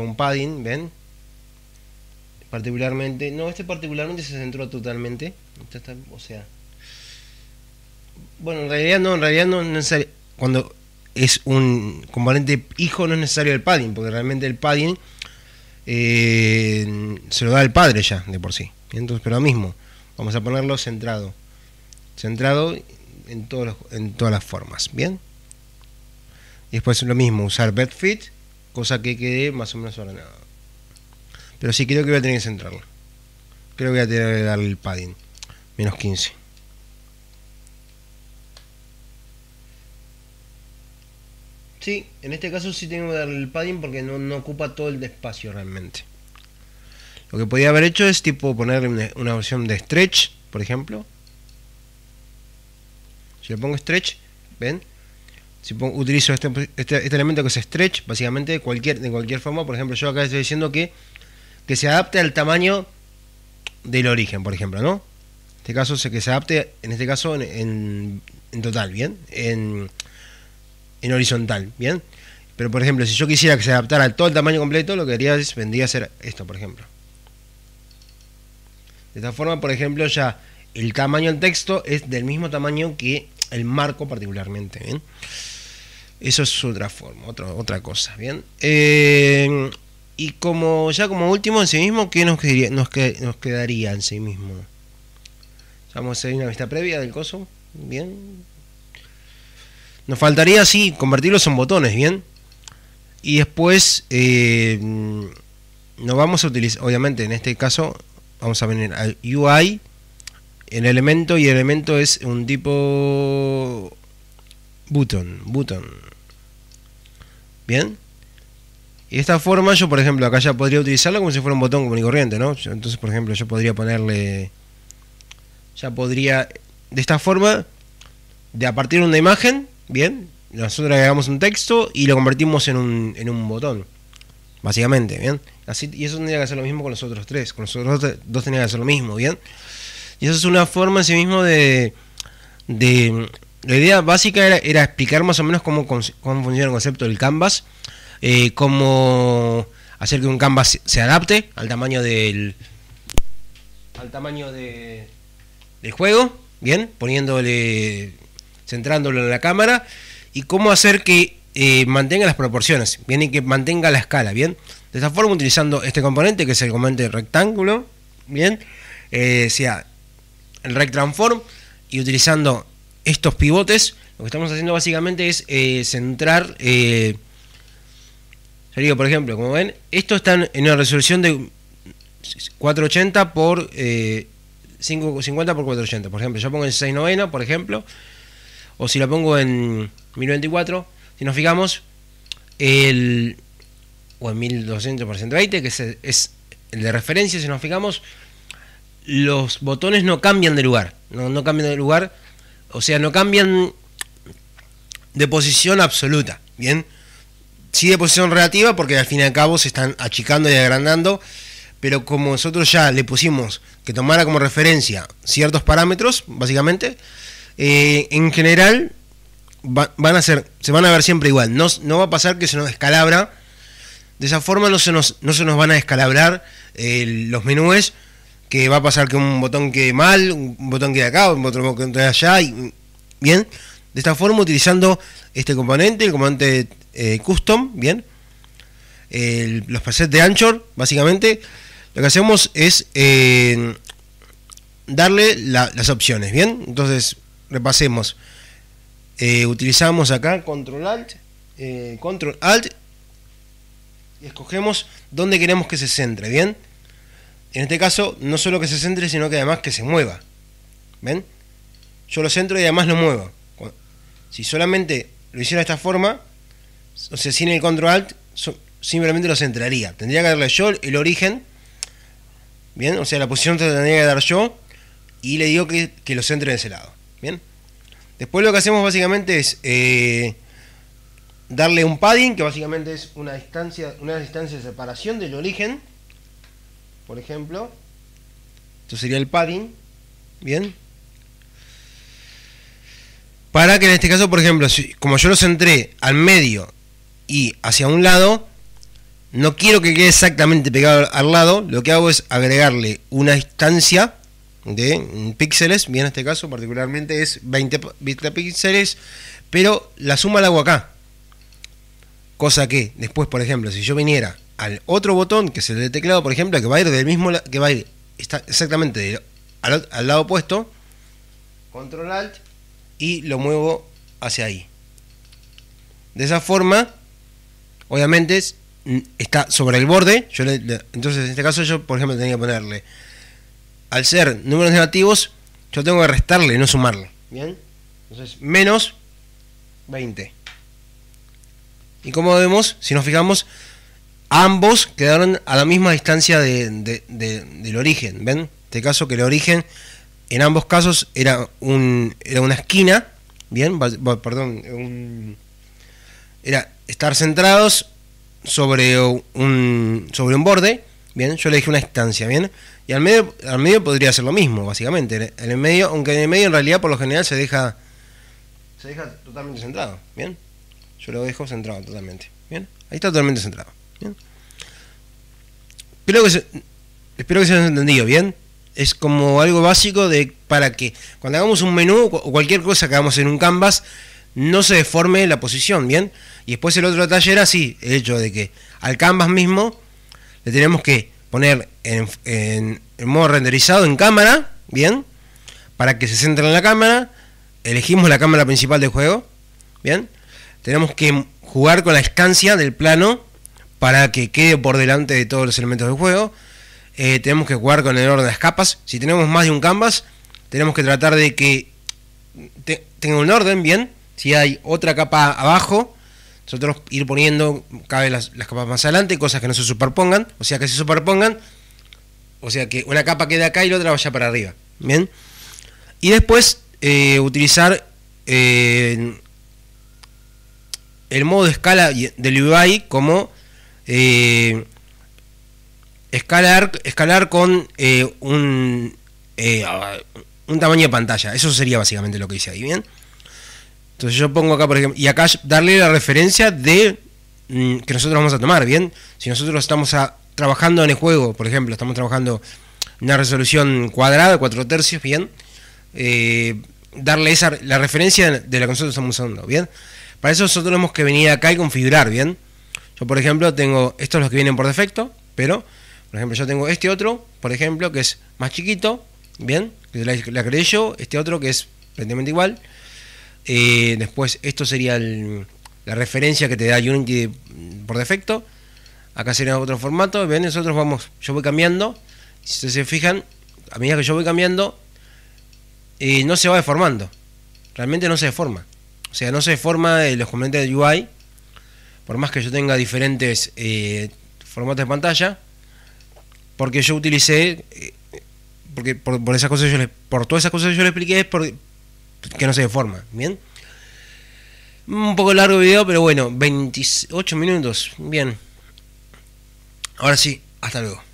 un padding, ¿ven? Particularmente, no, este particularmente se centró totalmente. Este o sea, bueno, en realidad no, en realidad no es necesario. Cuando es un componente hijo, no es necesario el padding, porque realmente el padding eh, se lo da el padre ya, de por sí. Entonces, pero lo mismo, vamos a ponerlo centrado. Centrado en, todos en todas las formas, ¿bien? Y después lo mismo, usar bed fit cosa que quede más o menos ordenada. Pero sí creo que voy a tener que centrarlo Creo que voy a tener que darle el padding. Menos 15. Sí, en este caso sí tengo que darle el padding porque no, ocupa todo el espacio realmente. Lo que podía haber hecho es tipo ponerle una opción de stretch, por ejemplo. Si le pongo stretch, ¿ven? si utilizo este, este, este, elemento que se stretch, básicamente, cualquier, de cualquier forma, por ejemplo, yo acá estoy diciendo que, que se adapte al tamaño del origen, por ejemplo, ¿no? En este caso, que se adapte, en este caso, en, total, ¿bien? En, horizontal, ¿bien? Pero, por ejemplo, si yo quisiera que se adaptara al todo el tamaño completo, lo que haría es, vendría a ser esto, por ejemplo. De esta forma, por ejemplo, ya el tamaño del texto es del mismo tamaño que el marco particularmente, ¿bien? Eso es otra forma, otra, otra cosa, ¿bien? Eh, y como ya como último en sí mismo, ¿qué nos, quedaría, nos, nos quedaría en sí mismo? Vamos a hacer una vista previa del coso, ¿bien? Nos faltaría, así convertirlos en botones, ¿bien? Y después, eh, nos vamos a utilizar, obviamente en este caso, vamos a venir al UI, el elemento, y elemento es un tipo button, button, ¿Bien? Y de esta forma yo, por ejemplo, acá ya podría utilizarlo como si fuera un botón común y corriente, ¿no? Entonces, por ejemplo, yo podría ponerle... Ya podría... De esta forma, de a partir de una imagen, ¿bien? Nosotros agregamos un texto y lo convertimos en un, botón. Básicamente, ¿bien? Así, y eso tendría que hacer lo mismo con los otros tres. Con los otros dos tendría que hacer lo mismo, ¿bien? Y eso es una forma en sí mismo de la idea básica era, explicar más o menos cómo, funciona el concepto del canvas, eh, cómo hacer que un canvas se adapte al tamaño del al tamaño del juego, bien, poniéndole, centrándolo en la cámara y cómo hacer que eh, mantenga las proporciones, bien y que mantenga la escala, bien. De esta forma utilizando este componente que es el componente rectángulo, bien, eh, sea el rect transform y utilizando estos pivotes, lo que estamos haciendo básicamente es eh, centrar. Eh, digo, por ejemplo, como ven, estos están en una resolución de 480 por eh, 50 por 480. Por ejemplo, yo pongo en 690, por ejemplo, o si la pongo en 1024, si nos fijamos, el, o en 1200 por 120, que es, el de referencia, si nos fijamos, los botones no cambian de lugar. no cambian de lugar o sea, no cambian de posición absoluta, ¿bien? Sí de posición relativa porque al fin y al cabo se están achicando y agrandando, pero como nosotros ya le pusimos que tomara como referencia ciertos parámetros, básicamente, eh, en general van a ser, se van a ver siempre igual. No, va a pasar que se nos descalabra. De esa forma no se nos, no se nos van a descalabrar eh, los menúes que va a pasar que un botón quede mal, un botón quede acá, un botón quede allá, y, bien, de esta forma utilizando este componente, el componente eh, custom, bien, los presets de Anchor, básicamente, lo que hacemos es eh, darle las opciones, bien, entonces repasemos, eh, utilizamos acá Control Alt, Control Alt, y escogemos dónde queremos que se centre, bien, en este caso, no solo que se centre, sino que además que se mueva. ¿Ven? Yo lo centro y además lo muevo. Si solamente lo hiciera de esta forma, o sea, sin el control alt, simplemente lo centraría. Tendría que darle yo el origen. ¿Bien? O sea, la posición tendría que dar yo. Y le digo que, lo centre de ese lado. ¿Bien? Después lo que hacemos básicamente es eh, darle un padding, que básicamente es una distancia, una distancia de separación del origen por ejemplo. Esto sería el padding, ¿bien? Para que en este caso, por ejemplo, como yo lo centré al medio y hacia un lado, no quiero que quede exactamente pegado al lado, lo que hago es agregarle una distancia de píxeles, bien en este caso particularmente es 20, 20 píxeles, pero la suma la hago acá. Cosa que después, por ejemplo, si yo viniera al otro botón, que es el de teclado, por ejemplo, que va a ir del mismo que va a ir exactamente al, lado opuesto, control alt y lo muevo hacia ahí. De esa forma, obviamente está sobre el borde, entonces en este caso yo por ejemplo tenía que ponerle al ser números negativos, yo tengo que restarle, no sumarle. Bien. Entonces, menos 20. Y como vemos, si nos fijamos, ambos quedaron a la misma distancia del origen, ¿ven? En este caso que el origen en ambos casos era, un, era una esquina, ¿bien? perdón, era estar centrados sobre un, sobre un borde, ¿bien? Yo le dije una distancia, ¿bien? Y al medio, al medio podría ser lo mismo, básicamente. En medio, aunque en el medio en realidad por lo general se deja, se deja totalmente centrado, ¿bien? Yo lo dejo centrado totalmente, ¿bien? Ahí está totalmente centrado que espero que se hayan entendido, ¿bien? Es como algo básico de para que cuando hagamos un menú o cualquier cosa que hagamos en un canvas, no se deforme la posición, ¿bien? Y después el otro detalle era así, el hecho de que al canvas mismo le tenemos que poner en, modo renderizado en cámara, ¿bien? Para que se centre en la cámara, elegimos la cámara principal del juego, ¿bien? Tenemos que jugar con la escancia del plano para que quede por delante de todos los elementos del juego. Eh, tenemos que jugar con el orden de las capas. Si tenemos más de un canvas, tenemos que tratar de que tenga un orden bien. Si hay otra capa abajo, nosotros ir poniendo cada las, capas más adelante, cosas que no se superpongan, o sea que se superpongan, o sea que una capa quede acá y la otra vaya para arriba. Bien. Y después eh, utilizar eh, el modo de escala del UI como eh, escalar, escalar con eh, un, eh, un tamaño de pantalla. Eso sería básicamente lo que hice ahí, ¿bien? Entonces yo pongo acá, por ejemplo, y acá darle la referencia de mm, que nosotros vamos a tomar, ¿bien? Si nosotros estamos trabajando en el juego, por ejemplo, estamos trabajando una resolución cuadrada, 4 tercios, ¿bien? darle esa, la referencia de la que nosotros estamos usando, ¿bien? Para eso nosotros tenemos que venir acá y configurar, ¿bien? por ejemplo, tengo estos los que vienen por defecto, pero, por ejemplo, yo tengo este otro, por ejemplo, que es más chiquito, ¿bien? La, creé yo, este otro que es prácticamente igual. Eh, después, esto sería la referencia que te da Unity por defecto. Acá sería otro formato, bien Nosotros vamos, yo voy cambiando. Si se fijan, a medida que yo voy cambiando, eh, no se va deformando. Realmente no se deforma. O sea, no se deforma eh, los componentes de UI, por más que yo tenga diferentes eh, formatos de pantalla, porque yo utilicé, eh, porque por, esas cosas por todas esas cosas yo les expliqué es por, que no se deforma, ¿bien? Un poco largo el video, pero bueno, 28 minutos, bien. Ahora sí, hasta luego.